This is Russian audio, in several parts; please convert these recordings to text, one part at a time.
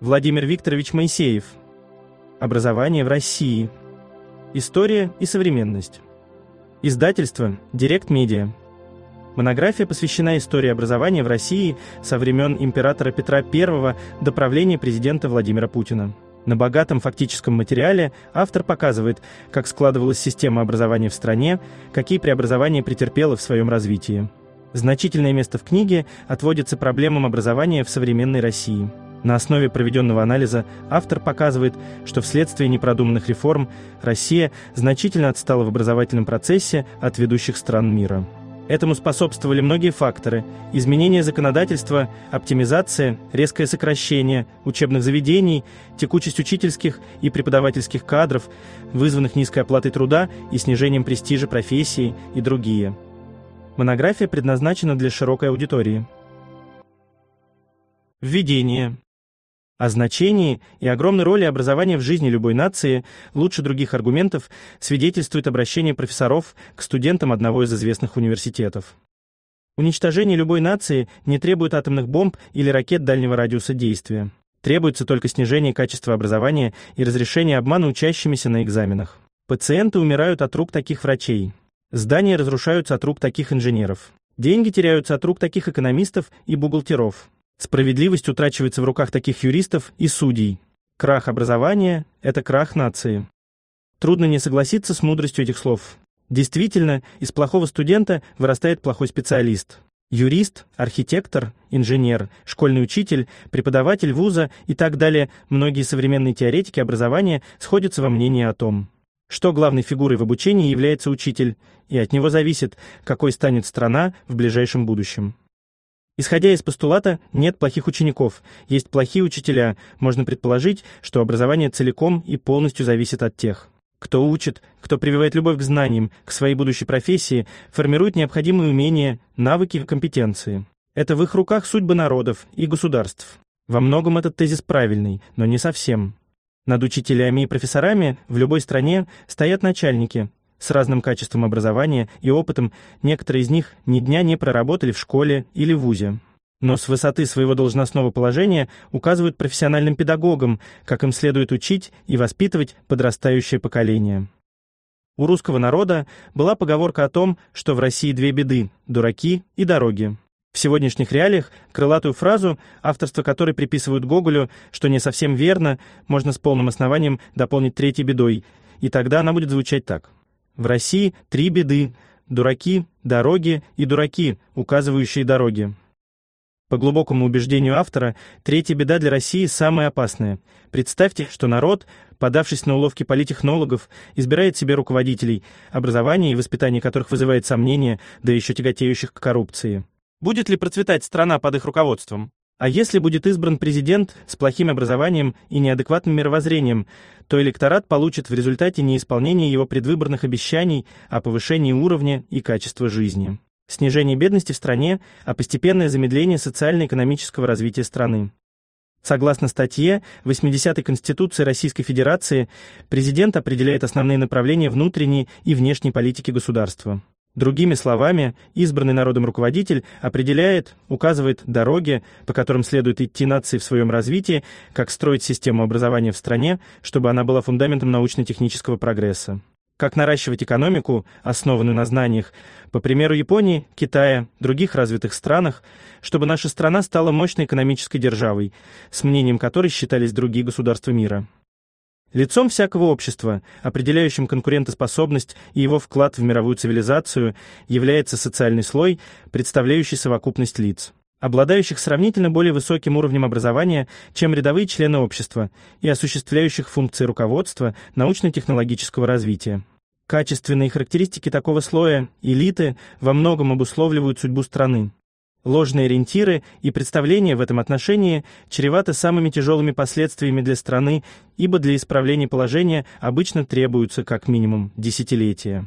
Владимир Викторович Моисеев. Образование в России. История и современность. Издательство «Директ Медиа». Монография посвящена истории образования в России со времен императора Петра I до правления президента Владимира Путина. На богатом фактическом материале автор показывает, как складывалась система образования в стране, какие преобразования претерпела в своем развитии. Значительное место в книге отводится проблемам образования в современной России – на основе проведенного анализа автор показывает, что вследствие непродуманных реформ Россия значительно отстала в образовательном процессе от ведущих стран мира. Этому способствовали многие факторы – изменение законодательства, оптимизация, резкое сокращение учебных заведений, текучесть учительских и преподавательских кадров, вызванных низкой оплатой труда и снижением престижа профессии и другие. Монография предназначена для широкой аудитории. Введение. О значении и огромной роли образования в жизни любой нации лучше других аргументов свидетельствует обращение профессоров к студентам одного из известных университетов. Уничтожение любой нации не требует атомных бомб или ракет дальнего радиуса действия. Требуется только снижение качества образования и разрешение обмана учащимися на экзаменах. Пациенты умирают от рук таких врачей. Здания разрушаются от рук таких инженеров. Деньги теряются от рук таких экономистов и бухгалтеров. Справедливость утрачивается в руках таких юристов и судей. Крах образования – это крах нации. Трудно не согласиться с мудростью этих слов. Действительно, из плохого студента вырастает плохой специалист. Юрист, архитектор, инженер, школьный учитель, преподаватель вуза и так далее многие современные теоретики образования сходятся во мнении о том, что главной фигурой в обучении является учитель, и от него зависит, какой станет страна в ближайшем будущем. Исходя из постулата «нет плохих учеников», есть плохие учителя, можно предположить, что образование целиком и полностью зависит от тех. Кто учит, кто прививает любовь к знаниям, к своей будущей профессии, формирует необходимые умения, навыки и компетенции. Это в их руках судьбы народов и государств. Во многом этот тезис правильный, но не совсем. Над учителями и профессорами в любой стране стоят начальники, с разным качеством образования и опытом, некоторые из них ни дня не проработали в школе или вузе. Но с высоты своего должностного положения указывают профессиональным педагогам, как им следует учить и воспитывать подрастающее поколение. У русского народа была поговорка о том, что в России две беды – дураки и дороги. В сегодняшних реалиях крылатую фразу, авторство которой приписывают Гоголю, что не совсем верно, можно с полным основанием дополнить третьей бедой, и тогда она будет звучать так – в России три беды – дураки, дороги и дураки, указывающие дороги. По глубокому убеждению автора, третья беда для России самая опасная. Представьте, что народ, подавшись на уловки политтехнологов, избирает себе руководителей, образование и воспитание которых вызывает сомнения, да еще тяготеющих к коррупции. Будет ли процветать страна под их руководством? А если будет избран президент с плохим образованием и неадекватным мировоззрением, то электорат получит в результате неисполнение его предвыборных обещаний о а повышении уровня и качества жизни, снижении бедности в стране, а постепенное замедление социально-экономического развития страны. Согласно статье 80 Конституции Российской Федерации, президент определяет основные направления внутренней и внешней политики государства. Другими словами, избранный народом руководитель определяет, указывает дороги, по которым следует идти нации в своем развитии, как строить систему образования в стране, чтобы она была фундаментом научно-технического прогресса. Как наращивать экономику, основанную на знаниях, по примеру Японии, Китая, других развитых странах, чтобы наша страна стала мощной экономической державой, с мнением которой считались другие государства мира. Лицом всякого общества, определяющим конкурентоспособность и его вклад в мировую цивилизацию, является социальный слой, представляющий совокупность лиц, обладающих сравнительно более высоким уровнем образования, чем рядовые члены общества, и осуществляющих функции руководства научно-технологического развития. Качественные характеристики такого слоя, элиты, во многом обусловливают судьбу страны. Ложные ориентиры и представления в этом отношении чреваты самыми тяжелыми последствиями для страны, ибо для исправления положения обычно требуются как минимум десятилетия.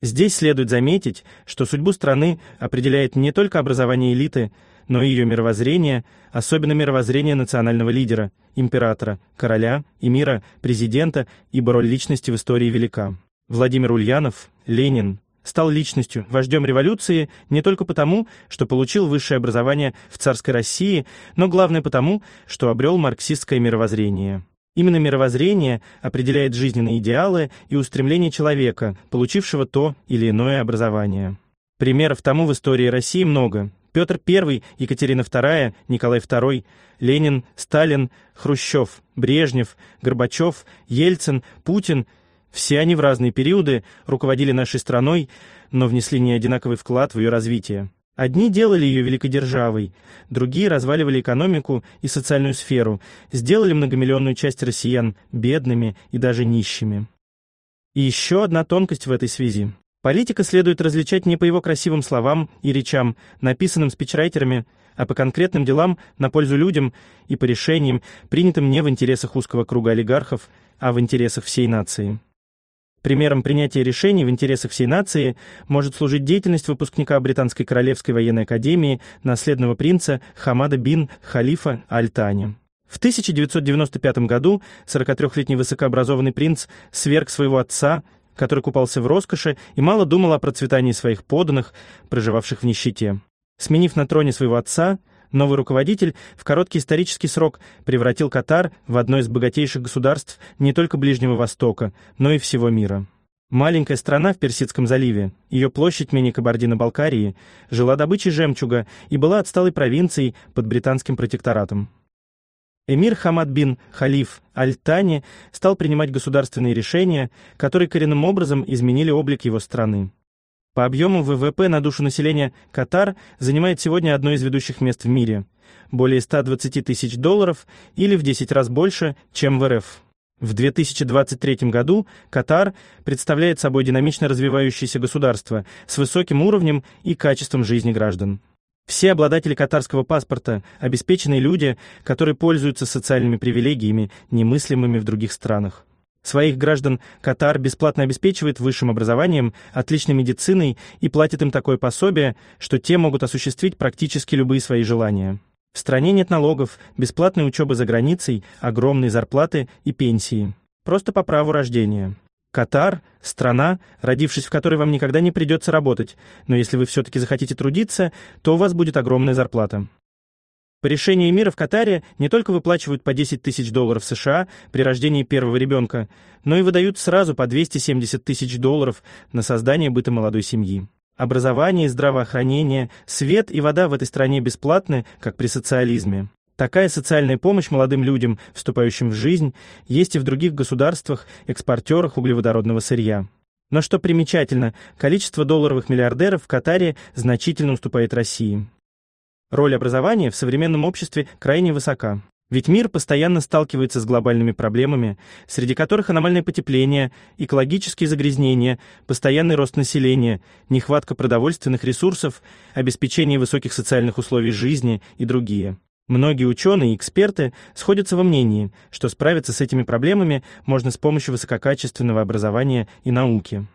Здесь следует заметить, что судьбу страны определяет не только образование элиты, но и ее мировоззрение, особенно мировоззрение национального лидера, императора, короля, эмира, президента, ибо роль личности в истории велика. Владимир Ульянов, Ленин, стал личностью, вождем революции не только потому, что получил высшее образование в царской России, но главное потому, что обрел марксистское мировоззрение. Именно мировоззрение определяет жизненные идеалы и устремления человека, получившего то или иное образование. Примеров тому в истории России много. Петр I, Екатерина II, Николай II, Ленин, Сталин, Хрущев, Брежнев, Горбачев, Ельцин, Путин – все они в разные периоды руководили нашей страной, но внесли не одинаковый вклад в ее развитие. Одни делали ее державой, другие разваливали экономику и социальную сферу, сделали многомиллионную часть россиян бедными и даже нищими. И еще одна тонкость в этой связи. Политика следует различать не по его красивым словам и речам, написанным спичрайтерами, а по конкретным делам на пользу людям и по решениям, принятым не в интересах узкого круга олигархов, а в интересах всей нации. Примером принятия решений в интересах всей нации может служить деятельность выпускника Британской Королевской военной академии, наследного принца Хамада бин Халифа Аль-Тани. В 1995 году 43-летний высокообразованный принц сверг своего отца, который купался в роскоши и мало думал о процветании своих подданных, проживавших в нищете. Сменив на троне своего отца, Новый руководитель в короткий исторический срок превратил Катар в одно из богатейших государств не только Ближнего Востока, но и всего мира. Маленькая страна в Персидском заливе, ее площадь менее Кабардино-Балкарии, жила добычей жемчуга и была отсталой провинцией под британским протекторатом. Эмир Хамад бин Халиф Аль-Тани стал принимать государственные решения, которые коренным образом изменили облик его страны. По объему ВВП на душу населения Катар занимает сегодня одно из ведущих мест в мире – более 120 тысяч долларов или в 10 раз больше, чем в РФ. В 2023 году Катар представляет собой динамично развивающееся государство с высоким уровнем и качеством жизни граждан. Все обладатели катарского паспорта – обеспеченные люди, которые пользуются социальными привилегиями, немыслимыми в других странах. Своих граждан Катар бесплатно обеспечивает высшим образованием, отличной медициной и платит им такое пособие, что те могут осуществить практически любые свои желания. В стране нет налогов, бесплатной учебы за границей, огромные зарплаты и пенсии. Просто по праву рождения. Катар – страна, родившись в которой вам никогда не придется работать, но если вы все-таки захотите трудиться, то у вас будет огромная зарплата. По решению мира в Катаре не только выплачивают по 10 тысяч долларов США при рождении первого ребенка, но и выдают сразу по 270 тысяч долларов на создание быта молодой семьи. Образование, здравоохранение, свет и вода в этой стране бесплатны, как при социализме. Такая социальная помощь молодым людям, вступающим в жизнь, есть и в других государствах, экспортерах углеводородного сырья. Но что примечательно, количество долларовых миллиардеров в Катаре значительно уступает России. Роль образования в современном обществе крайне высока. Ведь мир постоянно сталкивается с глобальными проблемами, среди которых аномальное потепление, экологические загрязнения, постоянный рост населения, нехватка продовольственных ресурсов, обеспечение высоких социальных условий жизни и другие. Многие ученые и эксперты сходятся во мнении, что справиться с этими проблемами можно с помощью высококачественного образования и науки.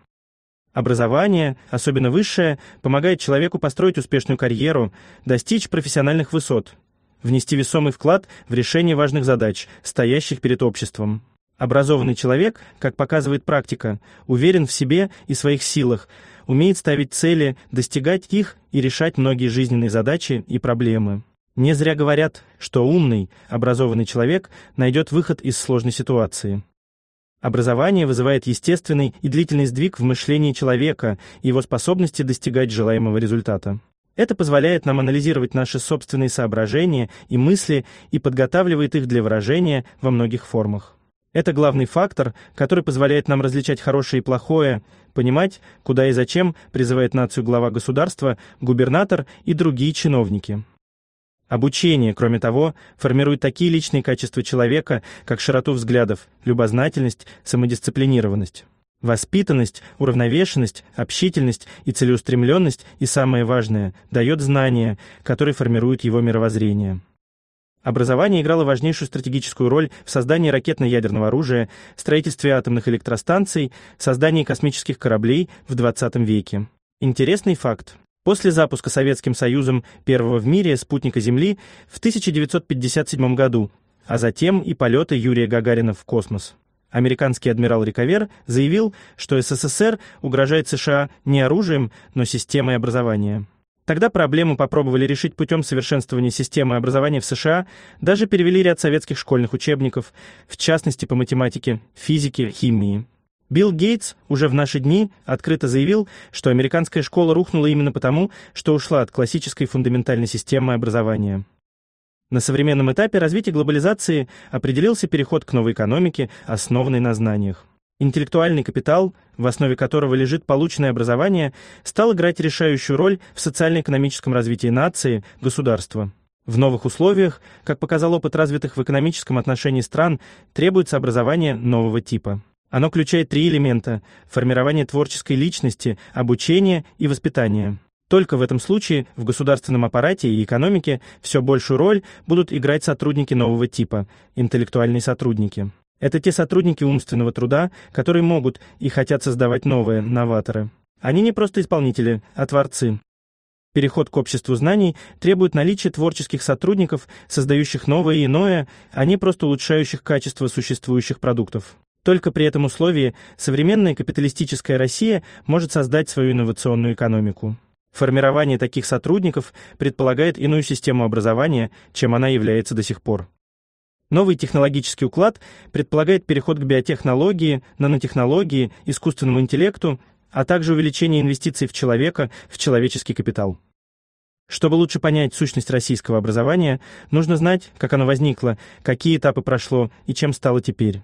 Образование, особенно высшее, помогает человеку построить успешную карьеру, достичь профессиональных высот, внести весомый вклад в решение важных задач, стоящих перед обществом. Образованный человек, как показывает практика, уверен в себе и своих силах, умеет ставить цели, достигать их и решать многие жизненные задачи и проблемы. Не зря говорят, что умный, образованный человек найдет выход из сложной ситуации. Образование вызывает естественный и длительный сдвиг в мышлении человека и его способности достигать желаемого результата. Это позволяет нам анализировать наши собственные соображения и мысли и подготавливает их для выражения во многих формах. Это главный фактор, который позволяет нам различать хорошее и плохое, понимать, куда и зачем призывает нацию глава государства, губернатор и другие чиновники. Обучение, кроме того, формирует такие личные качества человека, как широту взглядов, любознательность, самодисциплинированность. Воспитанность, уравновешенность, общительность и целеустремленность, и самое важное, дает знания, которые формируют его мировоззрение. Образование играло важнейшую стратегическую роль в создании ракетно-ядерного оружия, строительстве атомных электростанций, создании космических кораблей в XX веке. Интересный факт. После запуска Советским Союзом первого в мире спутника Земли в 1957 году, а затем и полета Юрия Гагарина в космос. Американский адмирал Риковер заявил, что СССР угрожает США не оружием, но системой образования. Тогда проблему попробовали решить путем совершенствования системы образования в США, даже перевели ряд советских школьных учебников, в частности по математике, физике, химии. Билл Гейтс уже в наши дни открыто заявил, что американская школа рухнула именно потому, что ушла от классической фундаментальной системы образования. На современном этапе развития глобализации определился переход к новой экономике, основанной на знаниях. Интеллектуальный капитал, в основе которого лежит полученное образование, стал играть решающую роль в социально-экономическом развитии нации, государства. В новых условиях, как показал опыт развитых в экономическом отношении стран, требуется образование нового типа. Оно включает три элемента – формирование творческой личности, обучение и воспитание. Только в этом случае в государственном аппарате и экономике все большую роль будут играть сотрудники нового типа – интеллектуальные сотрудники. Это те сотрудники умственного труда, которые могут и хотят создавать новые, новаторы. Они не просто исполнители, а творцы. Переход к обществу знаний требует наличия творческих сотрудников, создающих новое и иное, а не просто улучшающих качество существующих продуктов. Только при этом условии современная капиталистическая Россия может создать свою инновационную экономику. Формирование таких сотрудников предполагает иную систему образования, чем она является до сих пор. Новый технологический уклад предполагает переход к биотехнологии, нанотехнологии, искусственному интеллекту, а также увеличение инвестиций в человека, в человеческий капитал. Чтобы лучше понять сущность российского образования, нужно знать, как оно возникло, какие этапы прошло и чем стало теперь.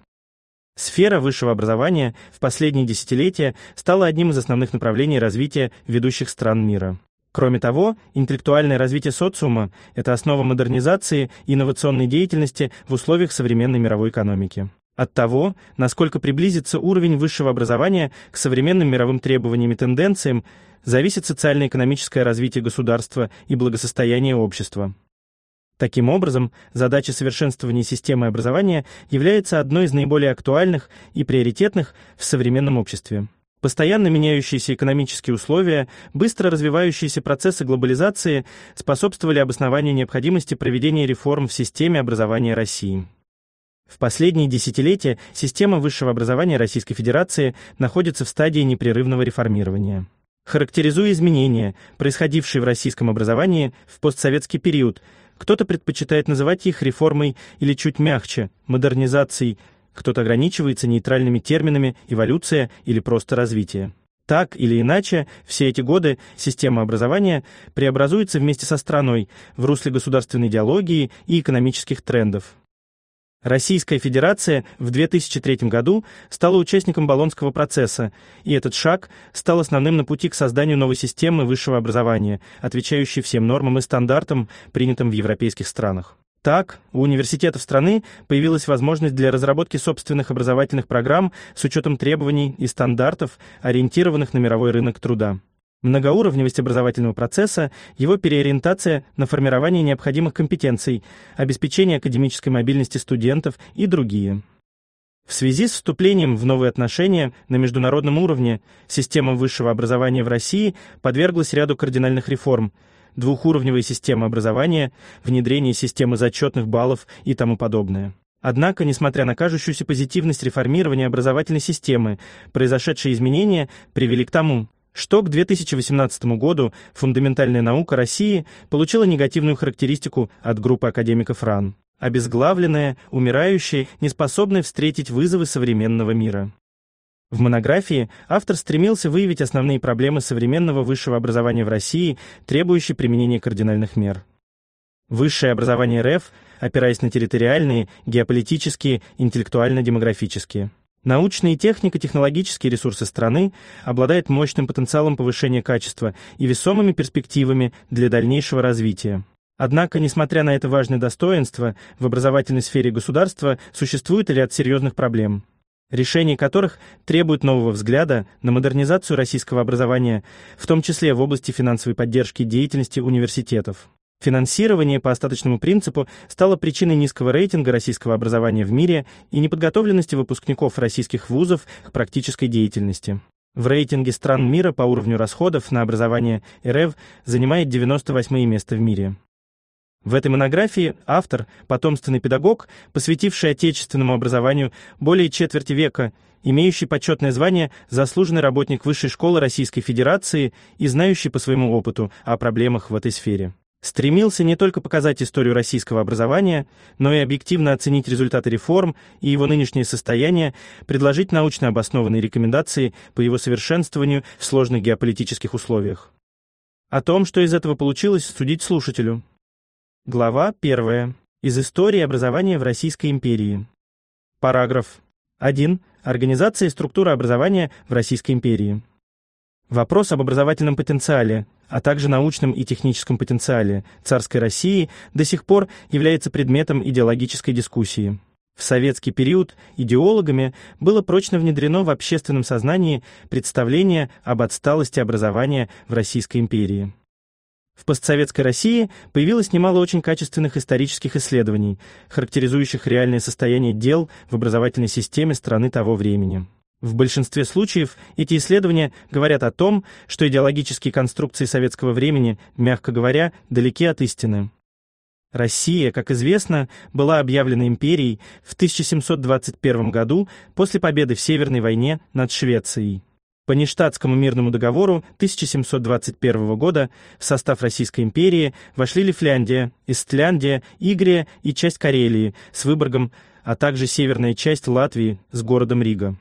Сфера высшего образования в последние десятилетия стала одним из основных направлений развития ведущих стран мира. Кроме того, интеллектуальное развитие социума – это основа модернизации и инновационной деятельности в условиях современной мировой экономики. От того, насколько приблизится уровень высшего образования к современным мировым требованиям и тенденциям, зависит социально-экономическое развитие государства и благосостояние общества. Таким образом, задача совершенствования системы образования является одной из наиболее актуальных и приоритетных в современном обществе. Постоянно меняющиеся экономические условия, быстро развивающиеся процессы глобализации способствовали обоснованию необходимости проведения реформ в системе образования России. В последние десятилетия система высшего образования Российской Федерации находится в стадии непрерывного реформирования. Характеризуя изменения, происходившие в российском образовании в постсоветский период – кто-то предпочитает называть их реформой или чуть мягче модернизацией, кто-то ограничивается нейтральными терминами эволюция или просто развитие. Так или иначе, все эти годы система образования преобразуется вместе со страной в русле государственной идеологии и экономических трендов. Российская Федерация в 2003 году стала участником Болонского процесса, и этот шаг стал основным на пути к созданию новой системы высшего образования, отвечающей всем нормам и стандартам, принятым в европейских странах. Так, у университетов страны появилась возможность для разработки собственных образовательных программ с учетом требований и стандартов, ориентированных на мировой рынок труда многоуровневость образовательного процесса, его переориентация на формирование необходимых компетенций, обеспечение академической мобильности студентов и другие. В связи с вступлением в новые отношения на международном уровне система высшего образования в России подверглась ряду кардинальных реформ, двухуровневая система образования, внедрение системы зачетных баллов и тому подобное. Однако, несмотря на кажущуюся позитивность реформирования образовательной системы, произошедшие изменения привели к тому, что к 2018 году фундаментальная наука России получила негативную характеристику от группы академиков РАН, обезглавленная, умирающая, неспособная встретить вызовы современного мира. В монографии автор стремился выявить основные проблемы современного высшего образования в России, требующие применения кардинальных мер. Высшее образование РФ, опираясь на территориальные, геополитические, интеллектуально-демографические – Научные и технико-технологические ресурсы страны обладают мощным потенциалом повышения качества и весомыми перспективами для дальнейшего развития. Однако, несмотря на это важное достоинство, в образовательной сфере государства существует ряд серьезных проблем, решение которых требует нового взгляда на модернизацию российского образования, в том числе в области финансовой поддержки деятельности университетов. Финансирование по остаточному принципу стало причиной низкого рейтинга российского образования в мире и неподготовленности выпускников российских вузов к практической деятельности. В рейтинге стран мира по уровню расходов на образование РФ занимает 98 е место в мире. В этой монографии автор, потомственный педагог, посвятивший отечественному образованию более четверти века, имеющий почетное звание заслуженный работник Высшей школы Российской Федерации и знающий по своему опыту о проблемах в этой сфере. Стремился не только показать историю российского образования, но и объективно оценить результаты реформ и его нынешнее состояние, предложить научно обоснованные рекомендации по его совершенствованию в сложных геополитических условиях. О том, что из этого получилось, судить слушателю. Глава 1. Из истории образования в Российской империи. Параграф 1. Организация и структура образования в Российской империи. Вопрос об образовательном потенциале, а также научном и техническом потенциале царской России до сих пор является предметом идеологической дискуссии. В советский период идеологами было прочно внедрено в общественном сознании представление об отсталости образования в Российской империи. В постсоветской России появилось немало очень качественных исторических исследований, характеризующих реальное состояние дел в образовательной системе страны того времени. В большинстве случаев эти исследования говорят о том, что идеологические конструкции советского времени, мягко говоря, далеки от истины. Россия, как известно, была объявлена империей в 1721 году после победы в Северной войне над Швецией. По Ништадтскому мирному договору 1721 года в состав Российской империи вошли Лифляндия, Истляндия, Игрия и часть Карелии с Выборгом, а также северная часть Латвии с городом Рига.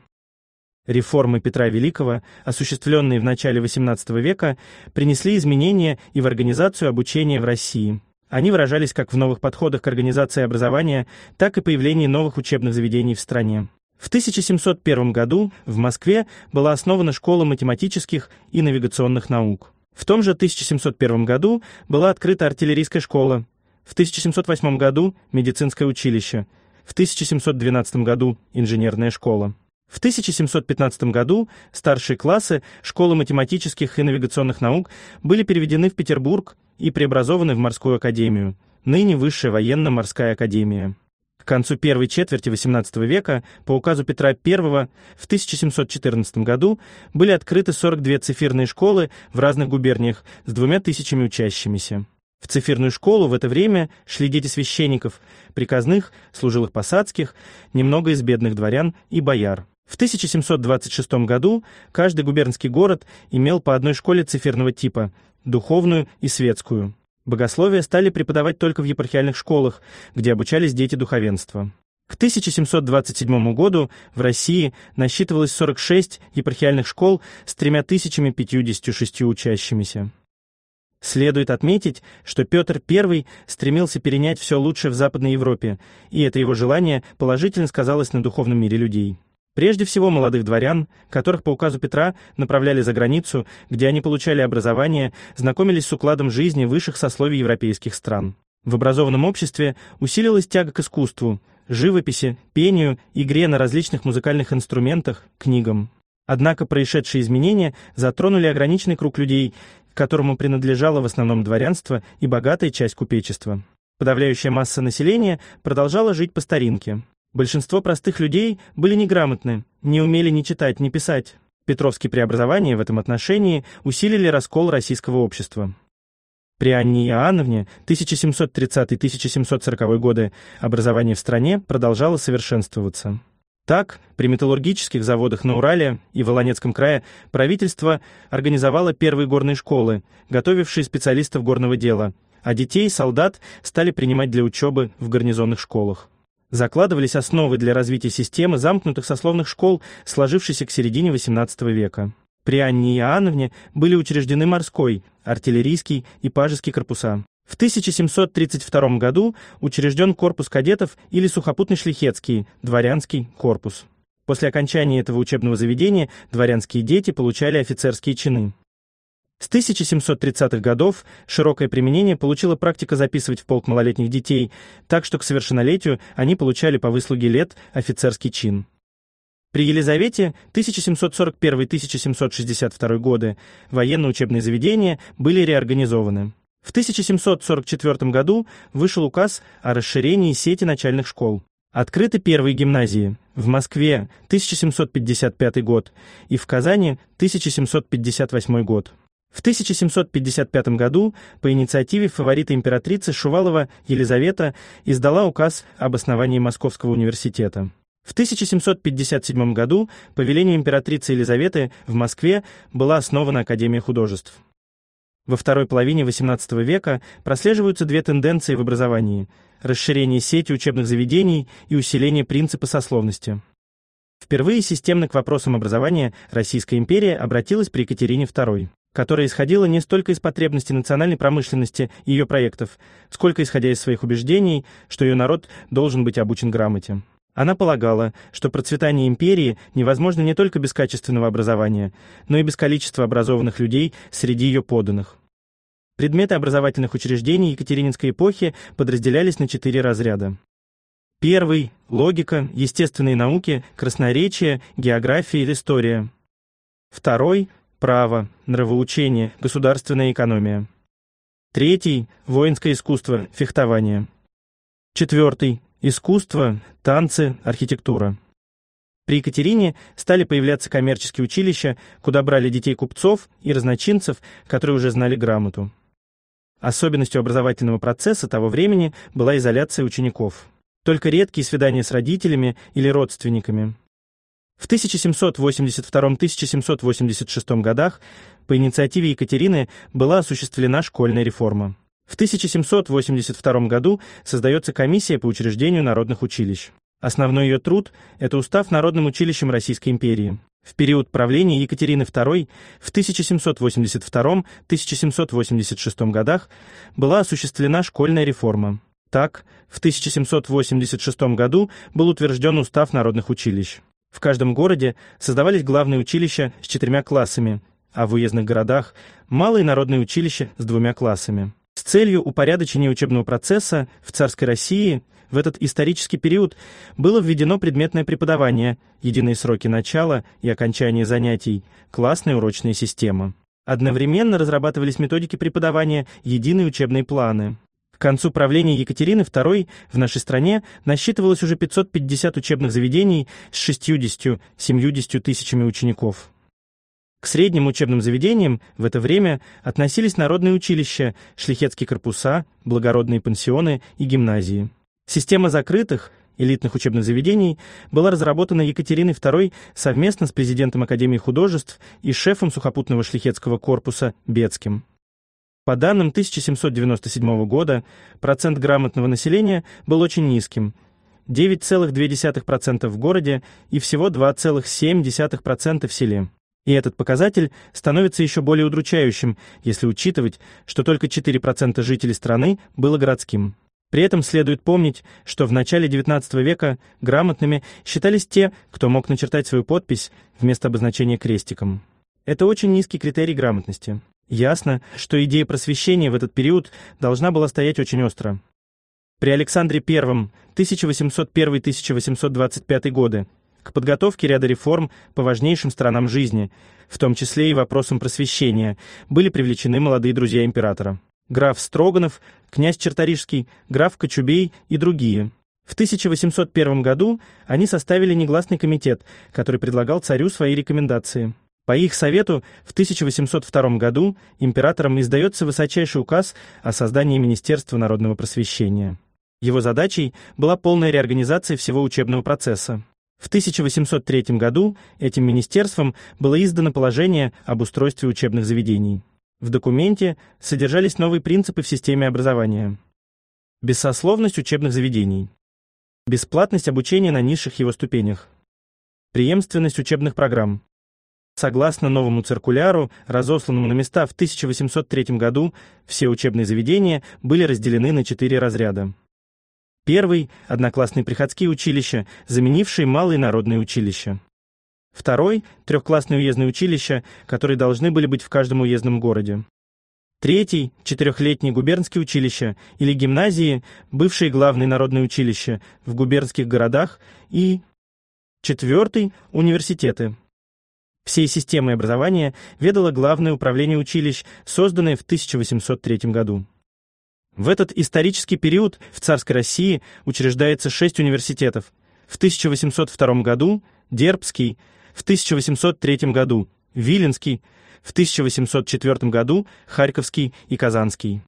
Реформы Петра Великого, осуществленные в начале XVIII века, принесли изменения и в организацию обучения в России. Они выражались как в новых подходах к организации образования, так и появлении новых учебных заведений в стране. В 1701 году в Москве была основана школа математических и навигационных наук. В том же 1701 году была открыта артиллерийская школа, в 1708 году – медицинское училище, в 1712 году – инженерная школа. В 1715 году старшие классы школы математических и навигационных наук были переведены в Петербург и преобразованы в Морскую академию, ныне Высшая военно-морская академия. К концу первой четверти XVIII века по указу Петра I в 1714 году были открыты 42 цифирные школы в разных губерниях с двумя тысячами учащимися. В цифирную школу в это время шли дети священников, приказных, служилых посадских, немного из бедных дворян и бояр. В 1726 году каждый губернский город имел по одной школе циферного типа – духовную и светскую. Богословие стали преподавать только в епархиальных школах, где обучались дети духовенства. К 1727 году в России насчитывалось 46 епархиальных школ с 3056 учащимися. Следует отметить, что Петр I стремился перенять все лучшее в Западной Европе, и это его желание положительно сказалось на духовном мире людей. Прежде всего молодых дворян, которых по указу Петра направляли за границу, где они получали образование, знакомились с укладом жизни высших сословий европейских стран. В образованном обществе усилилась тяга к искусству, живописи, пению, игре на различных музыкальных инструментах, книгам. Однако происшедшие изменения затронули ограниченный круг людей, которому принадлежало в основном дворянство и богатая часть купечества. Подавляющая масса населения продолжала жить по старинке. Большинство простых людей были неграмотны, не умели ни читать, ни писать. Петровские преобразования в этом отношении усилили раскол российского общества. При Анне Иоанновне 1730-1740 годы образование в стране продолжало совершенствоваться. Так, при металлургических заводах на Урале и в Волонецком крае правительство организовало первые горные школы, готовившие специалистов горного дела, а детей, солдат, стали принимать для учебы в гарнизонных школах закладывались основы для развития системы замкнутых сословных школ, сложившейся к середине XVIII века. При Анне Иоанновне были учреждены морской, артиллерийский и пажеский корпуса. В 1732 году учрежден корпус кадетов или сухопутный шлихетский, дворянский корпус. После окончания этого учебного заведения дворянские дети получали офицерские чины. С 1730-х годов широкое применение получила практика записывать в полк малолетних детей, так что к совершеннолетию они получали по выслуге лет офицерский чин. При Елизавете 1741-1762 годы военно-учебные заведения были реорганизованы. В 1744 году вышел указ о расширении сети начальных школ. Открыты первые гимназии в Москве 1755 год и в Казани 1758 год. В 1755 году по инициативе фаворита императрицы Шувалова Елизавета издала указ об основании Московского университета. В 1757 году по велению императрицы Елизаветы в Москве была основана Академия художеств. Во второй половине XVIII века прослеживаются две тенденции в образовании – расширение сети учебных заведений и усиление принципа сословности. Впервые системно к вопросам образования Российская империя обратилась при Екатерине II которая исходила не столько из потребностей национальной промышленности и ее проектов, сколько исходя из своих убеждений, что ее народ должен быть обучен грамоте. Она полагала, что процветание империи невозможно не только без качественного образования, но и без количества образованных людей среди ее подданных. Предметы образовательных учреждений Екатерининской эпохи подразделялись на четыре разряда. Первый – логика, естественные науки, красноречие, география или история. Второй право, нравоучение, государственная экономия. Третий – воинское искусство, фехтование. Четвертый – искусство, танцы, архитектура. При Екатерине стали появляться коммерческие училища, куда брали детей купцов и разночинцев, которые уже знали грамоту. Особенностью образовательного процесса того времени была изоляция учеников. Только редкие свидания с родителями или родственниками. В 1782-1786 годах по инициативе Екатерины была осуществлена школьная реформа. В 1782 году создается комиссия по учреждению народных училищ. Основной ее труд – это устав народным училищем Российской империи. В период правления Екатерины II в 1782-1786 годах была осуществлена школьная реформа. Так, в 1786 году был утвержден устав народных училищ. В каждом городе создавались главные училища с четырьмя классами, а в уездных городах – малые народные училища с двумя классами. С целью упорядочения учебного процесса в царской России в этот исторический период было введено предметное преподавание, единые сроки начала и окончания занятий, классная урочная система. Одновременно разрабатывались методики преподавания, единые учебные планы. К концу правления Екатерины II в нашей стране насчитывалось уже 550 учебных заведений с 60-70 тысячами учеников. К средним учебным заведениям в это время относились народные училища, шлихетские корпуса, благородные пансионы и гимназии. Система закрытых, элитных учебных заведений была разработана Екатериной II совместно с президентом Академии художеств и шефом сухопутного шлихетского корпуса Бецким. По данным 1797 года, процент грамотного населения был очень низким – 9,2% в городе и всего 2,7% в селе. И этот показатель становится еще более удручающим, если учитывать, что только 4% жителей страны было городским. При этом следует помнить, что в начале XIX века грамотными считались те, кто мог начертать свою подпись вместо обозначения крестиком. Это очень низкий критерий грамотности. Ясно, что идея просвещения в этот период должна была стоять очень остро. При Александре I 1801-1825 годы к подготовке ряда реформ по важнейшим сторонам жизни, в том числе и вопросам просвещения, были привлечены молодые друзья императора. Граф Строганов, князь Черторижский, граф Кочубей и другие. В 1801 году они составили негласный комитет, который предлагал царю свои рекомендации. По их совету в 1802 году императором издается высочайший указ о создании Министерства народного просвещения. Его задачей была полная реорганизация всего учебного процесса. В 1803 году этим министерством было издано положение об устройстве учебных заведений. В документе содержались новые принципы в системе образования. Бессословность учебных заведений. Бесплатность обучения на низших его ступенях. Преемственность учебных программ. Согласно новому циркуляру, разосланному на места в 1803 году, все учебные заведения были разделены на четыре разряда. Первый – одноклассные приходские училища, заменившие малые народные училища. Второй – трехклассные уездные училища, которые должны были быть в каждом уездном городе. Третий – четырехлетние губернские училища или гимназии, бывшие главные народные училища в губернских городах и... Четвертый – университеты. Всей системой образования ведало Главное управление училищ, созданное в 1803 году. В этот исторический период в царской России учреждается шесть университетов. В 1802 году – Дербский, в 1803 году – Виленский, в 1804 году – Харьковский и Казанский.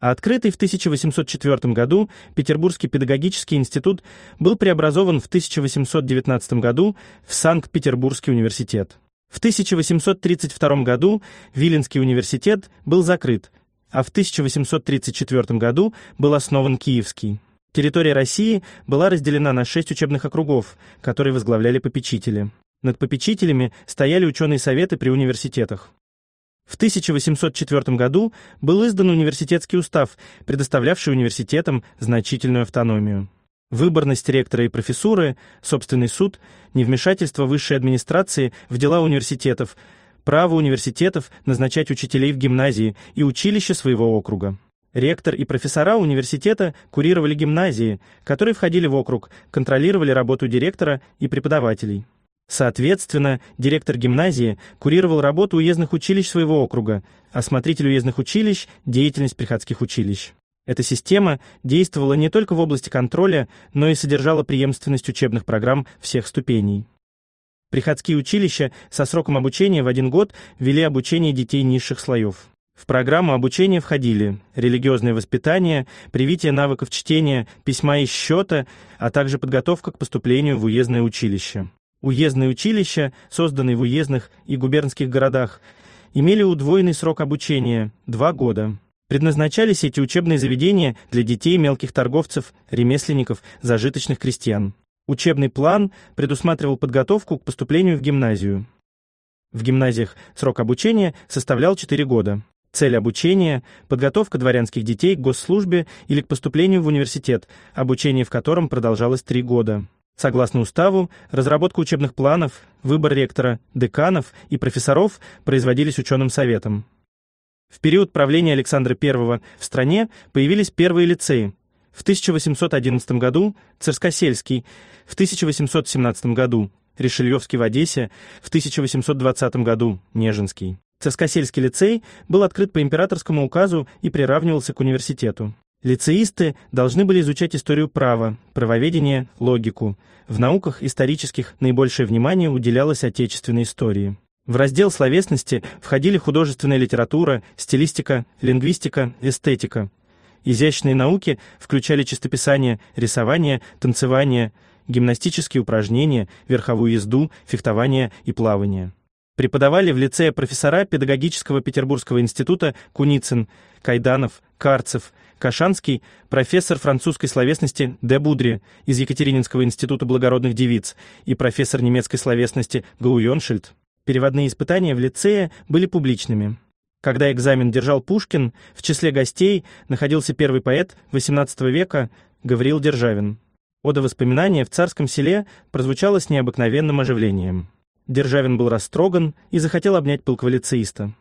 А открытый в 1804 году Петербургский педагогический институт был преобразован в 1819 году в Санкт-Петербургский университет. В 1832 году Виленский университет был закрыт, а в 1834 году был основан Киевский. Территория России была разделена на шесть учебных округов, которые возглавляли попечители. Над попечителями стояли ученые советы при университетах. В 1804 году был издан университетский устав, предоставлявший университетам значительную автономию. Выборность ректора и профессуры, собственный суд, невмешательство высшей администрации в дела университетов, право университетов назначать учителей в гимназии и училище своего округа. Ректор и профессора университета курировали гимназии, которые входили в округ, контролировали работу директора и преподавателей. Соответственно, директор гимназии курировал работу уездных училищ своего округа, а смотритель уездных училищ – деятельность приходских училищ. Эта система действовала не только в области контроля, но и содержала преемственность учебных программ всех ступеней. Приходские училища со сроком обучения в один год вели обучение детей низших слоев. В программу обучения входили религиозное воспитание, привитие навыков чтения, письма и счета, а также подготовка к поступлению в уездное училище. Уездные училища, созданные в уездных и губернских городах, имели удвоенный срок обучения – два года. Предназначались эти учебные заведения для детей мелких торговцев, ремесленников, зажиточных крестьян. Учебный план предусматривал подготовку к поступлению в гимназию. В гимназиях срок обучения составлял 4 года. Цель обучения – подготовка дворянских детей к госслужбе или к поступлению в университет, обучение в котором продолжалось 3 года. Согласно уставу, разработка учебных планов, выбор ректора, деканов и профессоров производились ученым советом. В период правления Александра I в стране появились первые лицеи. В 1811 году Царскосельский, в 1817 году Ришельевский в Одессе, в 1820 году Нежинский. Царскосельский лицей был открыт по императорскому указу и приравнивался к университету. Лицеисты должны были изучать историю права, правоведение, логику. В науках исторических наибольшее внимание уделялось отечественной истории. В раздел словесности входили художественная литература, стилистика, лингвистика, эстетика. Изящные науки включали чистописание, рисование, танцевание, гимнастические упражнения, верховую езду, фехтование и плавание. Преподавали в лицее профессора Педагогического Петербургского института Куницын, Кайданов, Карцев, Кашанский, профессор французской словесности Де Будри из Екатерининского института благородных девиц и профессор немецкой словесности Гауеншильд. Переводные испытания в лицее были публичными. Когда экзамен держал Пушкин, в числе гостей находился первый поэт XVIII века Гавриил Державин. Ода воспоминания в царском селе прозвучала с необыкновенным оживлением. Державин был растроган и захотел обнять пылкого лицеиста.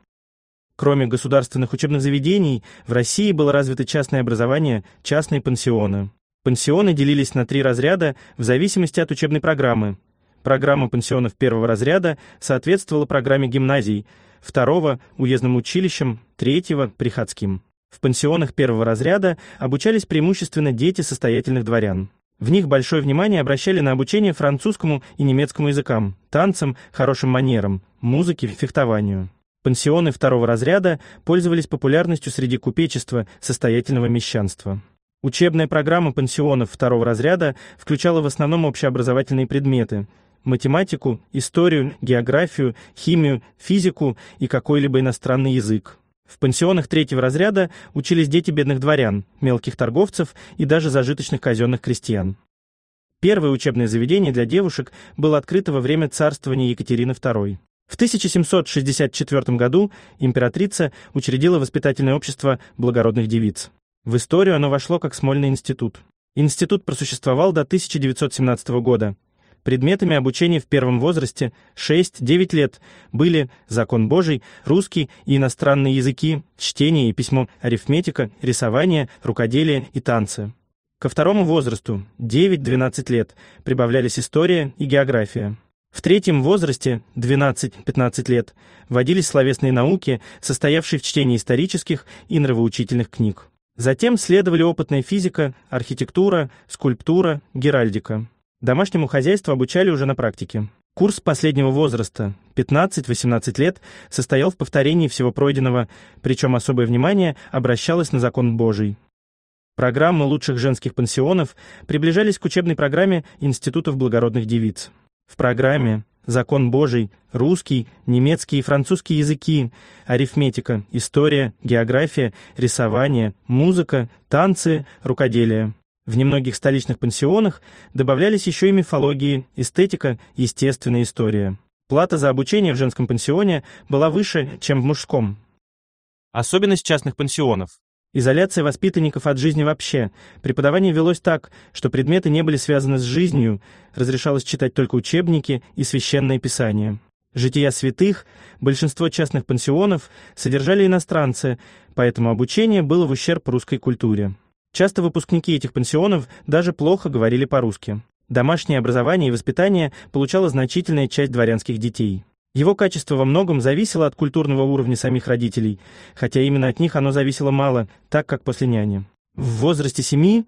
Кроме государственных учебных заведений, в России было развито частное образование, частные пансионы. Пансионы делились на три разряда в зависимости от учебной программы – Программа пансионов первого разряда соответствовала программе гимназий, второго – уездным училищам, третьего – приходским. В пансионах первого разряда обучались преимущественно дети состоятельных дворян. В них большое внимание обращали на обучение французскому и немецкому языкам, танцам, хорошим манерам, музыке, фехтованию. Пансионы второго разряда пользовались популярностью среди купечества, состоятельного мещанства. Учебная программа пансионов второго разряда включала в основном общеобразовательные предметы – математику, историю, географию, химию, физику и какой-либо иностранный язык. В пансионах третьего разряда учились дети бедных дворян, мелких торговцев и даже зажиточных казенных крестьян. Первое учебное заведение для девушек было открыто во время царствования Екатерины II. В 1764 году императрица учредила воспитательное общество благородных девиц. В историю оно вошло как Смольный институт. Институт просуществовал до 1917 года, Предметами обучения в первом возрасте 6-9 лет были закон Божий, русский и иностранные языки, чтение и письмо, арифметика, рисование, рукоделие и танцы. Ко второму возрасту 9-12 лет прибавлялись история и география. В третьем возрасте, 12-15 лет, вводились словесные науки, состоявшие в чтении исторических и нравоучительных книг. Затем следовали опытная физика, архитектура, скульптура, геральдика. Домашнему хозяйству обучали уже на практике. Курс последнего возраста, 15-18 лет, состоял в повторении всего пройденного, причем особое внимание обращалось на закон Божий. Программы лучших женских пансионов приближались к учебной программе институтов благородных девиц. В программе «Закон Божий», русский, немецкий и французский языки, арифметика, история, география, рисование, музыка, танцы, рукоделие – в немногих столичных пансионах добавлялись еще и мифологии, эстетика, естественная история. Плата за обучение в женском пансионе была выше, чем в мужском. Особенность частных пансионов. Изоляция воспитанников от жизни вообще. Преподавание велось так, что предметы не были связаны с жизнью, разрешалось читать только учебники и священное писание. Жития святых большинство частных пансионов содержали иностранцы, поэтому обучение было в ущерб русской культуре. Часто выпускники этих пансионов даже плохо говорили по-русски. Домашнее образование и воспитание получала значительная часть дворянских детей. Его качество во многом зависело от культурного уровня самих родителей, хотя именно от них оно зависело мало, так как после няни. В возрасте 7-8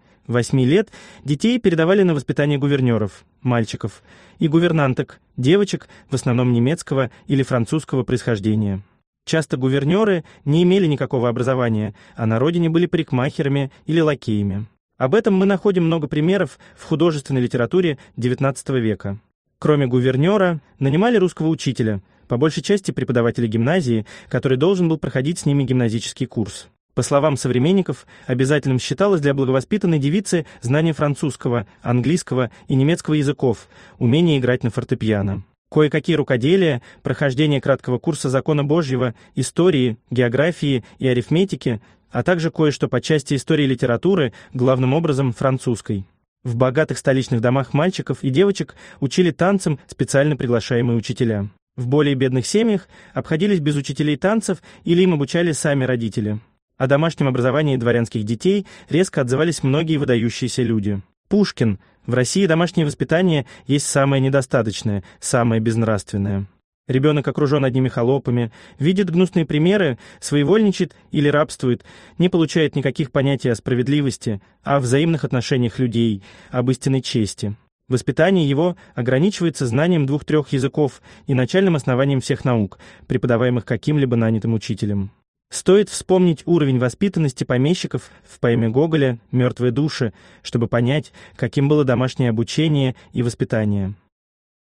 лет детей передавали на воспитание гувернёров мальчиков, и гувернанток, девочек, в основном немецкого или французского происхождения. Часто гувернеры не имели никакого образования, а на родине были парикмахерами или лакеями. Об этом мы находим много примеров в художественной литературе XIX века. Кроме гувернера, нанимали русского учителя, по большей части преподавателя гимназии, который должен был проходить с ними гимназический курс. По словам современников, обязательным считалось для благовоспитанной девицы знание французского, английского и немецкого языков, умение играть на фортепиано кое-какие рукоделия, прохождение краткого курса закона Божьего, истории, географии и арифметики, а также кое-что по части истории литературы, главным образом французской. В богатых столичных домах мальчиков и девочек учили танцам специально приглашаемые учителя. В более бедных семьях обходились без учителей танцев или им обучали сами родители. О домашнем образовании дворянских детей резко отзывались многие выдающиеся люди. Пушкин – в России домашнее воспитание есть самое недостаточное, самое безнравственное. Ребенок окружен одними холопами, видит гнусные примеры, своевольничает или рабствует, не получает никаких понятий о справедливости, о взаимных отношениях людей, об истинной чести. Воспитание его ограничивается знанием двух-трех языков и начальным основанием всех наук, преподаваемых каким-либо нанятым учителем. Стоит вспомнить уровень воспитанности помещиков в поэме Гоголя «Мертвые души», чтобы понять, каким было домашнее обучение и воспитание.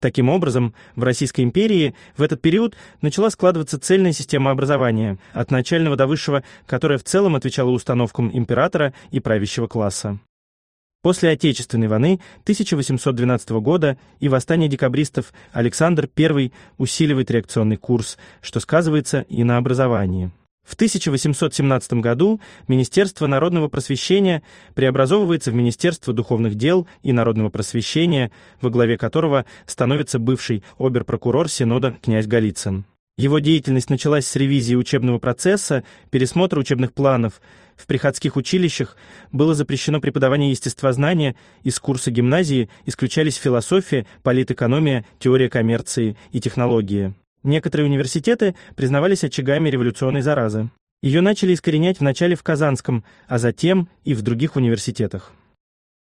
Таким образом, в Российской империи в этот период начала складываться цельная система образования, от начального до высшего, которая в целом отвечала установкам императора и правящего класса. После Отечественной войны 1812 года и восстания декабристов Александр I усиливает реакционный курс, что сказывается и на образовании. В 1817 году Министерство народного просвещения преобразовывается в Министерство духовных дел и народного просвещения, во главе которого становится бывший оберпрокурор Синода князь Голицын. Его деятельность началась с ревизии учебного процесса, пересмотра учебных планов. В приходских училищах было запрещено преподавание естествознания, из курса гимназии исключались философия, политэкономия, теория коммерции и технологии. Некоторые университеты признавались очагами революционной заразы. Ее начали искоренять вначале в Казанском, а затем и в других университетах.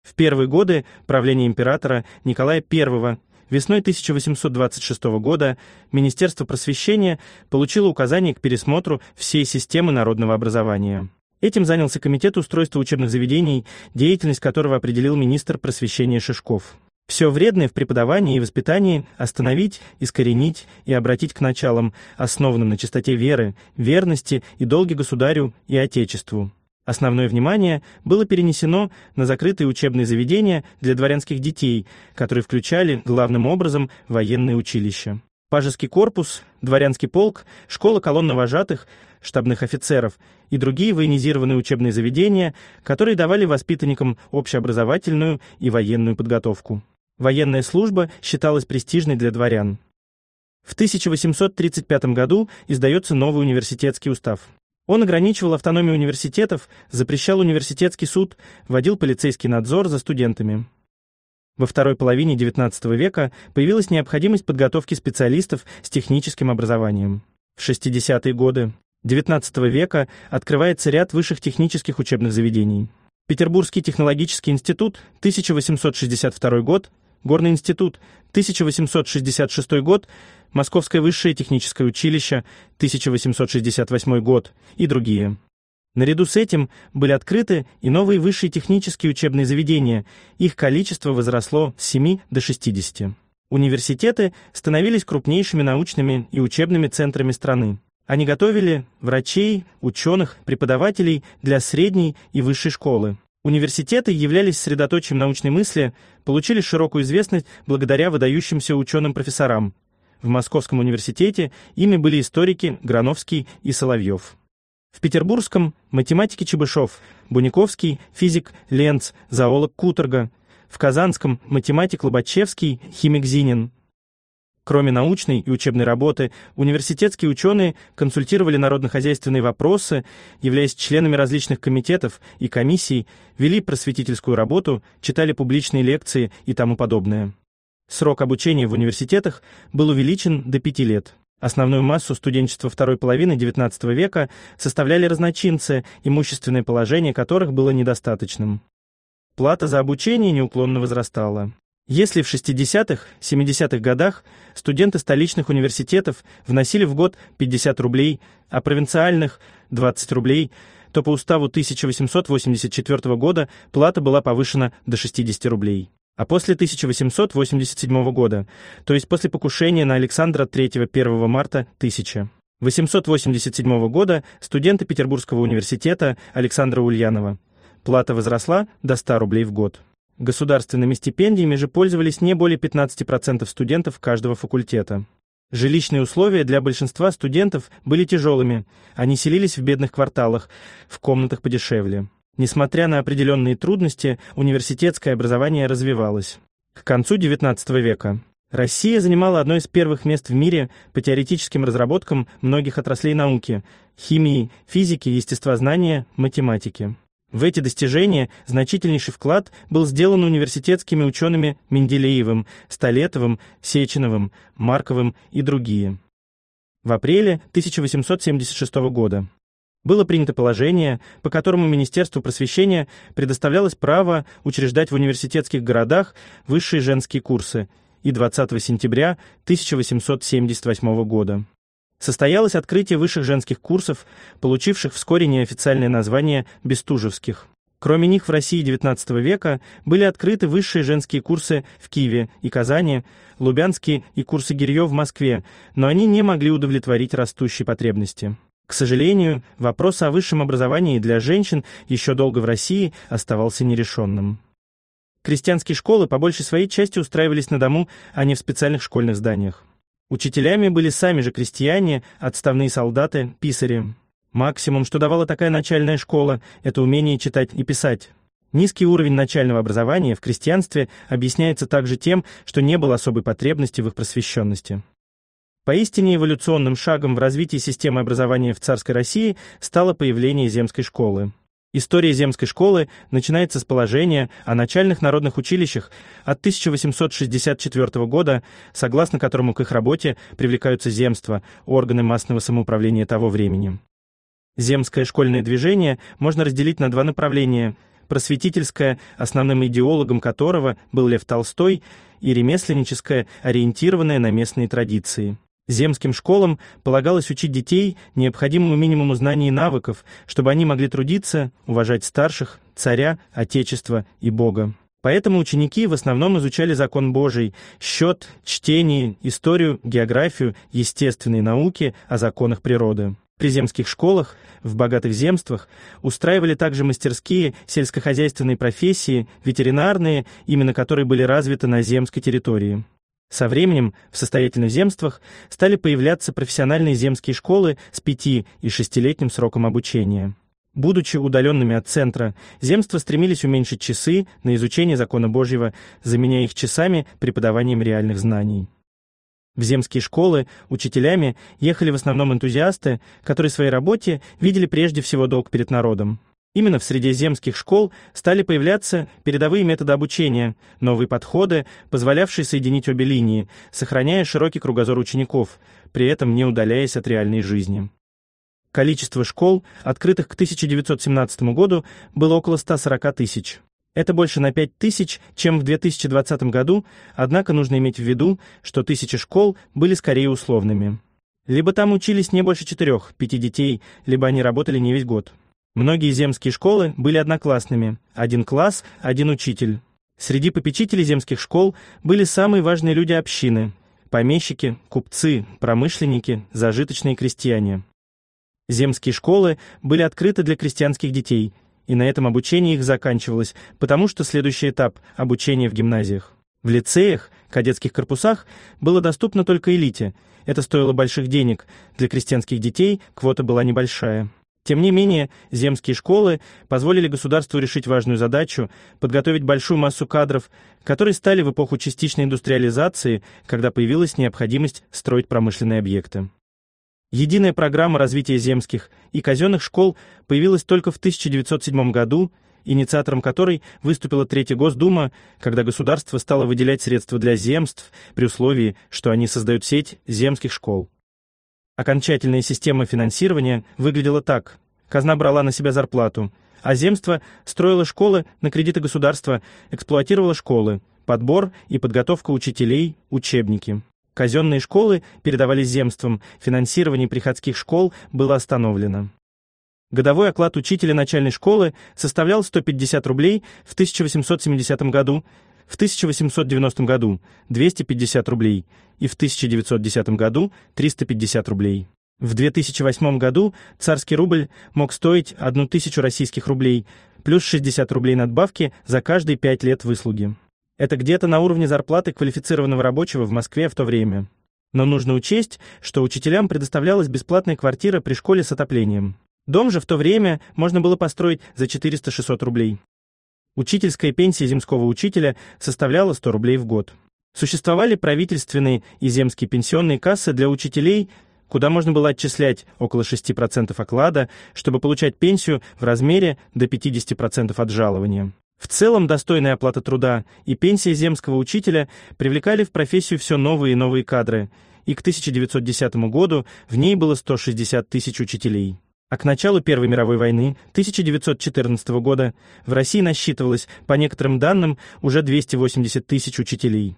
В первые годы правления императора Николая I весной 1826 года Министерство просвещения получило указание к пересмотру всей системы народного образования. Этим занялся Комитет устройства учебных заведений, деятельность которого определил министр просвещения Шишков. Все вредное в преподавании и воспитании остановить, искоренить и обратить к началам, основанным на чистоте веры, верности и долге государю и отечеству. Основное внимание было перенесено на закрытые учебные заведения для дворянских детей, которые включали главным образом военные училища. Пажеский корпус, дворянский полк, школа колонн штабных офицеров и другие военизированные учебные заведения, которые давали воспитанникам общеобразовательную и военную подготовку. Военная служба считалась престижной для дворян. В 1835 году издается новый университетский устав. Он ограничивал автономию университетов, запрещал университетский суд, вводил полицейский надзор за студентами. Во второй половине XIX века появилась необходимость подготовки специалистов с техническим образованием. В 60-е годы XIX века открывается ряд высших технических учебных заведений. Петербургский технологический институт, 1862 год, Горный институт, 1866 год, Московское высшее техническое училище, 1868 год и другие. Наряду с этим были открыты и новые высшие технические учебные заведения. Их количество возросло с 7 до 60. Университеты становились крупнейшими научными и учебными центрами страны. Они готовили врачей, ученых, преподавателей для средней и высшей школы. Университеты являлись средоточием научной мысли, получили широкую известность благодаря выдающимся ученым-профессорам. В Московском университете ими были историки Грановский и Соловьев. В Петербургском – математики Чебышев, Буниковский, физик Ленц, зоолог Куторга. В Казанском – математик Лобачевский, химик Зинин. Кроме научной и учебной работы, университетские ученые консультировали народно-хозяйственные вопросы, являясь членами различных комитетов и комиссий, вели просветительскую работу, читали публичные лекции и тому подобное. Срок обучения в университетах был увеличен до пяти лет. Основную массу студенчества второй половины XIX века составляли разночинцы, имущественное положение которых было недостаточным. Плата за обучение неуклонно возрастала. Если в 60-х, 70-х годах студенты столичных университетов вносили в год 50 рублей, а провинциальных – 20 рублей, то по уставу 1884 года плата была повышена до 60 рублей. А после 1887 года, то есть после покушения на Александра III 1 марта 1000. 887 года студенты Петербургского университета Александра Ульянова. Плата возросла до 100 рублей в год. Государственными стипендиями же пользовались не более 15% студентов каждого факультета. Жилищные условия для большинства студентов были тяжелыми, они селились в бедных кварталах, в комнатах подешевле. Несмотря на определенные трудности, университетское образование развивалось. К концу XIX века Россия занимала одно из первых мест в мире по теоретическим разработкам многих отраслей науки – химии, физики, естествознания, математики. В эти достижения значительнейший вклад был сделан университетскими учеными Менделеевым, Столетовым, Сеченовым, Марковым и другие. В апреле 1876 года было принято положение, по которому Министерству просвещения предоставлялось право учреждать в университетских городах высшие женские курсы и 20 сентября 1878 года состоялось открытие высших женских курсов, получивших вскоре неофициальное название «бестужевских». Кроме них в России XIX века были открыты высшие женские курсы в Киеве и Казани, Лубянские и курсы Гирьё в Москве, но они не могли удовлетворить растущие потребности. К сожалению, вопрос о высшем образовании для женщин еще долго в России оставался нерешенным. Крестьянские школы по большей своей части устраивались на дому, а не в специальных школьных зданиях. Учителями были сами же крестьяне, отставные солдаты, писари. Максимум, что давала такая начальная школа, это умение читать и писать. Низкий уровень начального образования в крестьянстве объясняется также тем, что не было особой потребности в их просвещенности. Поистине эволюционным шагом в развитии системы образования в царской России стало появление земской школы. История земской школы начинается с положения о начальных народных училищах от 1864 года, согласно которому к их работе привлекаются земства, органы массного самоуправления того времени. Земское школьное движение можно разделить на два направления – просветительское, основным идеологом которого был Лев Толстой, и ремесленническое, ориентированное на местные традиции. Земским школам полагалось учить детей необходимому минимуму знаний и навыков, чтобы они могли трудиться, уважать старших, царя, отечество и Бога. Поэтому ученики в основном изучали закон Божий, счет, чтение, историю, географию, естественные науки о законах природы. При земских школах, в богатых земствах, устраивали также мастерские сельскохозяйственные профессии, ветеринарные, именно которые были развиты на земской территории. Со временем в состоятельных земствах стали появляться профессиональные земские школы с пяти и шестилетним сроком обучения. Будучи удаленными от центра, земства стремились уменьшить часы на изучение закона Божьего, заменяя их часами преподаванием реальных знаний. В земские школы учителями ехали в основном энтузиасты, которые в своей работе видели прежде всего долг перед народом. Именно в средиземских земских школ стали появляться передовые методы обучения, новые подходы, позволявшие соединить обе линии, сохраняя широкий кругозор учеников, при этом не удаляясь от реальной жизни. Количество школ, открытых к 1917 году, было около 140 тысяч. Это больше на 5 тысяч, чем в 2020 году, однако нужно иметь в виду, что тысячи школ были скорее условными. Либо там учились не больше 4-5 детей, либо они работали не весь год. Многие земские школы были одноклассными. Один класс, один учитель. Среди попечителей земских школ были самые важные люди общины – помещики, купцы, промышленники, зажиточные крестьяне. Земские школы были открыты для крестьянских детей, и на этом обучение их заканчивалось, потому что следующий этап – обучение в гимназиях. В лицеях, кадетских корпусах было доступно только элите. Это стоило больших денег. Для крестьянских детей квота была небольшая. Тем не менее, земские школы позволили государству решить важную задачу – подготовить большую массу кадров, которые стали в эпоху частичной индустриализации, когда появилась необходимость строить промышленные объекты. Единая программа развития земских и казенных школ появилась только в 1907 году, инициатором которой выступила Третья Госдума, когда государство стало выделять средства для земств при условии, что они создают сеть земских школ. Окончательная система финансирования выглядела так. Казна брала на себя зарплату, а земство строило школы на кредиты государства, эксплуатировало школы, подбор и подготовка учителей, учебники. Казенные школы передавались земством, финансирование приходских школ было остановлено. Годовой оклад учителя начальной школы составлял 150 рублей в 1870 году, в 1890 году 250 рублей и в 1910 году 350 рублей. В 2008 году царский рубль мог стоить 1000 российских рублей, плюс 60 рублей надбавки за каждые 5 лет выслуги. Это где-то на уровне зарплаты квалифицированного рабочего в Москве в то время. Но нужно учесть, что учителям предоставлялась бесплатная квартира при школе с отоплением. Дом же в то время можно было построить за 400-600 рублей. Учительская пенсия земского учителя составляла 100 рублей в год. Существовали правительственные и земские пенсионные кассы для учителей, куда можно было отчислять около 6% оклада, чтобы получать пенсию в размере до 50% от жалования. В целом достойная оплата труда и пенсия земского учителя привлекали в профессию все новые и новые кадры, и к 1910 году в ней было 160 тысяч учителей. А к началу Первой мировой войны 1914 года в России насчитывалось, по некоторым данным, уже 280 тысяч учителей.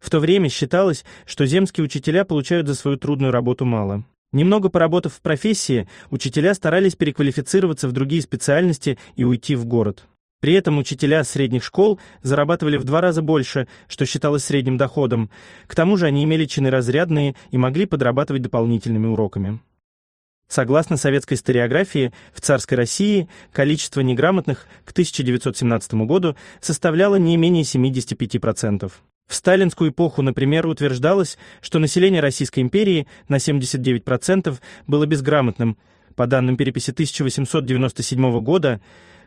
В то время считалось, что земские учителя получают за свою трудную работу мало. Немного поработав в профессии, учителя старались переквалифицироваться в другие специальности и уйти в город. При этом учителя средних школ зарабатывали в два раза больше, что считалось средним доходом. К тому же они имели чины разрядные и могли подрабатывать дополнительными уроками. Согласно советской историографии, в царской России количество неграмотных к 1917 году составляло не менее 75%. В сталинскую эпоху, например, утверждалось, что население Российской империи на 79% было безграмотным, по данным переписи 1897 года,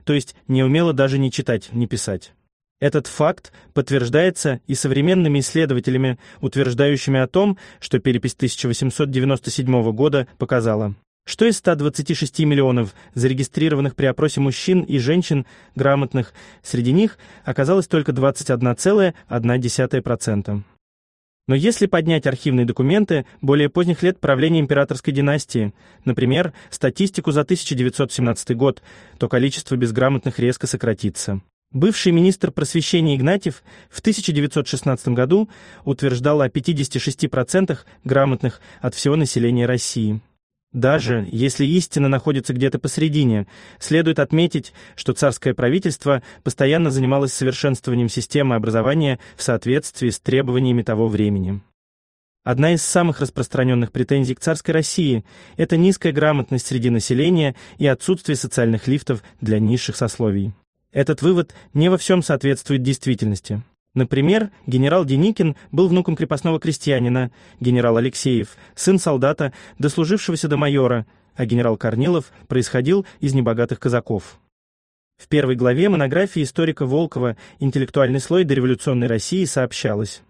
то есть не умело даже ни читать, ни писать. Этот факт подтверждается и современными исследователями, утверждающими о том, что перепись 1897 года показала что из 126 миллионов зарегистрированных при опросе мужчин и женщин грамотных, среди них оказалось только 21,1%. Но если поднять архивные документы более поздних лет правления императорской династии, например, статистику за 1917 год, то количество безграмотных резко сократится. Бывший министр просвещения Игнатьев в 1916 году утверждал о 56% грамотных от всего населения России. Даже если истина находится где-то посередине, следует отметить, что царское правительство постоянно занималось совершенствованием системы образования в соответствии с требованиями того времени. Одна из самых распространенных претензий к царской России – это низкая грамотность среди населения и отсутствие социальных лифтов для низших сословий. Этот вывод не во всем соответствует действительности. Например, генерал Деникин был внуком крепостного крестьянина, генерал Алексеев – сын солдата, дослужившегося до майора, а генерал Корнилов происходил из небогатых казаков. В первой главе монографии историка Волкова «Интеллектуальный слой дореволюционной России» сообщалось.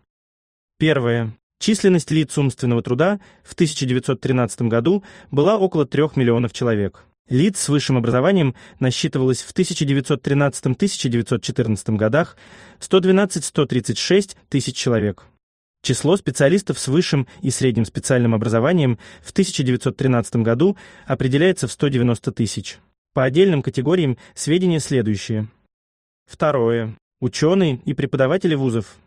Первое. Численность лиц умственного труда в 1913 году была около 3 миллионов человек. Лиц с высшим образованием насчитывалось в 1913-1914 годах 112-136 тысяч человек. Число специалистов с высшим и средним специальным образованием в 1913 году определяется в 190 тысяч. По отдельным категориям сведения следующие. Второе. Ученые и преподаватели вузов –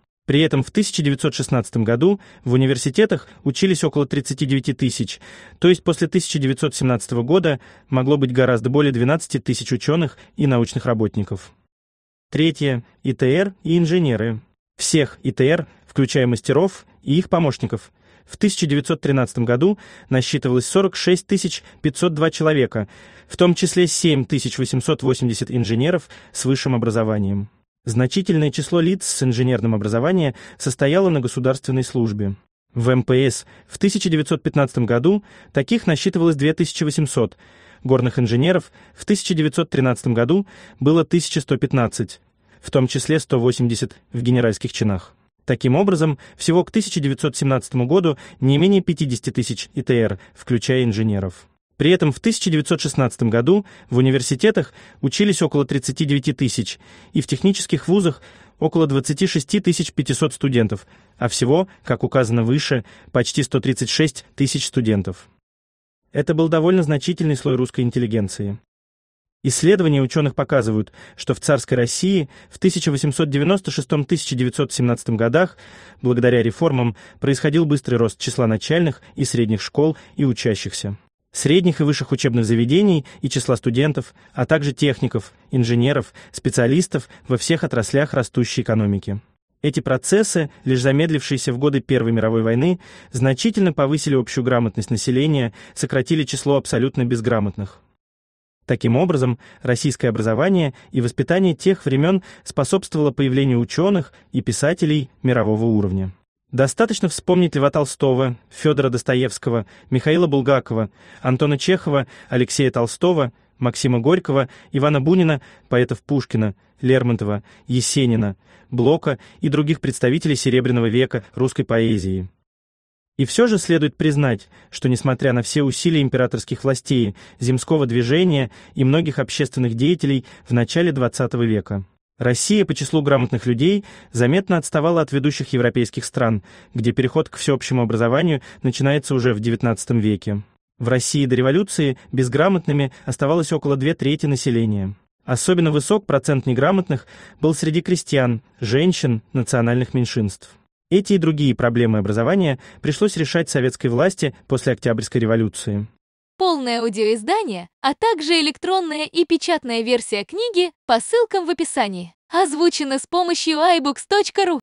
При этом в 1916 году в университетах учились около 39 тысяч, то есть после 1917 года могло быть гораздо более 12 тысяч ученых и научных работников. Третье – ИТР и инженеры. Всех ИТР, включая мастеров и их помощников – в 1913 году насчитывалось 46 502 человека, в том числе 7 880 инженеров с высшим образованием. Значительное число лиц с инженерным образованием состояло на государственной службе. В МПС в 1915 году таких насчитывалось 2800, горных инженеров в 1913 году было 1115, в том числе 180 в генеральских чинах. Таким образом, всего к 1917 году не менее 50 тысяч ИТР, включая инженеров. При этом в 1916 году в университетах учились около 39 тысяч, и в технических вузах около 26 500 студентов, а всего, как указано выше, почти 136 тысяч студентов. Это был довольно значительный слой русской интеллигенции. Исследования ученых показывают, что в царской России в 1896-1917 годах, благодаря реформам, происходил быстрый рост числа начальных и средних школ и учащихся средних и высших учебных заведений и числа студентов, а также техников, инженеров, специалистов во всех отраслях растущей экономики. Эти процессы, лишь замедлившиеся в годы Первой мировой войны, значительно повысили общую грамотность населения, сократили число абсолютно безграмотных. Таким образом, российское образование и воспитание тех времен способствовало появлению ученых и писателей мирового уровня. Достаточно вспомнить Льва Толстого, Федора Достоевского, Михаила Булгакова, Антона Чехова, Алексея Толстого, Максима Горького, Ивана Бунина, поэтов Пушкина, Лермонтова, Есенина, Блока и других представителей Серебряного века русской поэзии. И все же следует признать, что несмотря на все усилия императорских властей, земского движения и многих общественных деятелей в начале XX века, Россия по числу грамотных людей заметно отставала от ведущих европейских стран, где переход к всеобщему образованию начинается уже в XIX веке. В России до революции безграмотными оставалось около две трети населения. Особенно высок процент неграмотных был среди крестьян, женщин, национальных меньшинств. Эти и другие проблемы образования пришлось решать советской власти после Октябрьской революции полное аудиоиздание, а также электронная и печатная версия книги по ссылкам в описании. Озвучено с помощью iBooks.ru.